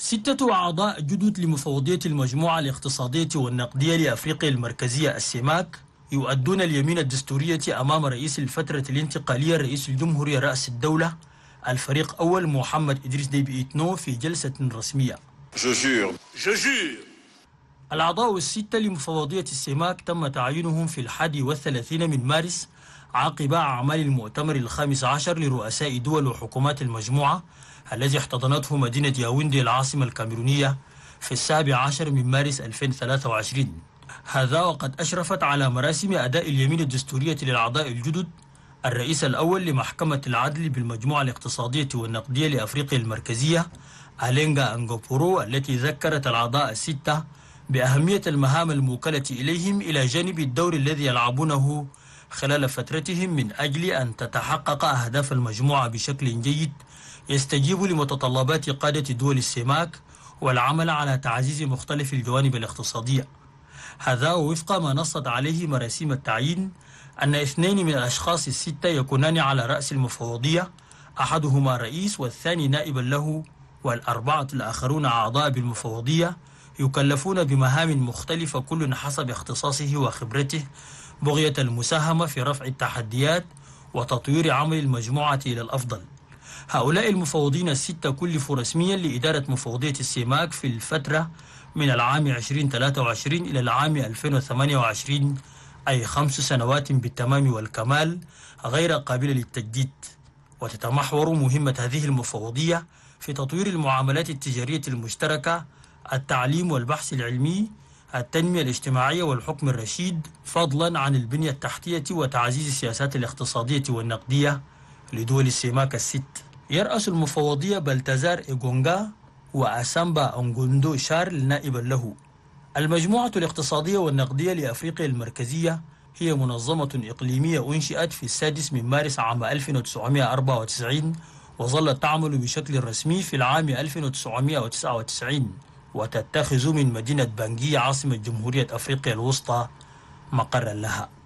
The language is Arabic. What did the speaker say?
ستة أعضاء جدد لمفوضية المجموعة الاقتصادية والنقدية لأفريقيا المركزية السماك يؤدون اليمين الدستورية أمام رئيس الفترة الانتقالية رئيس الجمهورية رأس الدولة الفريق أول محمد إدريس ديب إيتنو في جلسة رسمية الأعضاء الستة لمفوضية السماك تم تعيينهم في الحادي والثلاثين من مارس عقب أعمال المؤتمر الخامس عشر لرؤساء دول وحكومات المجموعة الذي احتضنته مدينة ياوندي العاصمة الكاميرونية في السابع عشر من مارس 2023 هذا وقد أشرفت على مراسم أداء اليمين الدستورية للأعضاء الجدد الرئيس الأول لمحكمة العدل بالمجموعة الاقتصادية والنقدية لأفريقيا المركزية ألينغا أنغوبورو التي ذكرت الأعضاء الستة بأهمية المهام الموكلة إليهم إلى جانب الدور الذي يلعبونه خلال فترتهم من أجل أن تتحقق أهداف المجموعة بشكل جيد يستجيب لمتطلبات قادة دول السماك والعمل على تعزيز مختلف الجوانب الاقتصادية هذا وفق ما نصت عليه مراسيم التعيين أن اثنين من الأشخاص الستة يكونان على رأس المفوضية أحدهما رئيس والثاني نائبا له والأربعة الآخرون أعضاء بالمفوضية يكلفون بمهام مختلفة كل حسب اختصاصه وخبرته بغية المساهمة في رفع التحديات وتطوير عمل المجموعة إلى الأفضل هؤلاء المفوضين الستة كلفوا رسميا لإدارة مفوضية السيماك في الفترة من العام 2023 إلى العام 2028 أي خمس سنوات بالتمام والكمال غير قابلة للتجديد وتتمحور مهمة هذه المفوضية في تطوير المعاملات التجارية المشتركة التعليم والبحث العلمي التنمية الاجتماعية والحكم الرشيد فضلا عن البنية التحتية وتعزيز السياسات الاقتصادية والنقدية لدول السيماك الست يرأس المفوضية بلتزار إيغونغا وأسامبا أنغوندو شارل نائبا له المجموعة الاقتصادية والنقدية لأفريقيا المركزية هي منظمة إقليمية أنشئت في السادس من مارس عام 1994 وظلت تعمل بشكل رسمي في العام 1999 وتتخذ من مدينة بانجي عاصمة جمهورية أفريقيا الوسطى مقرا لها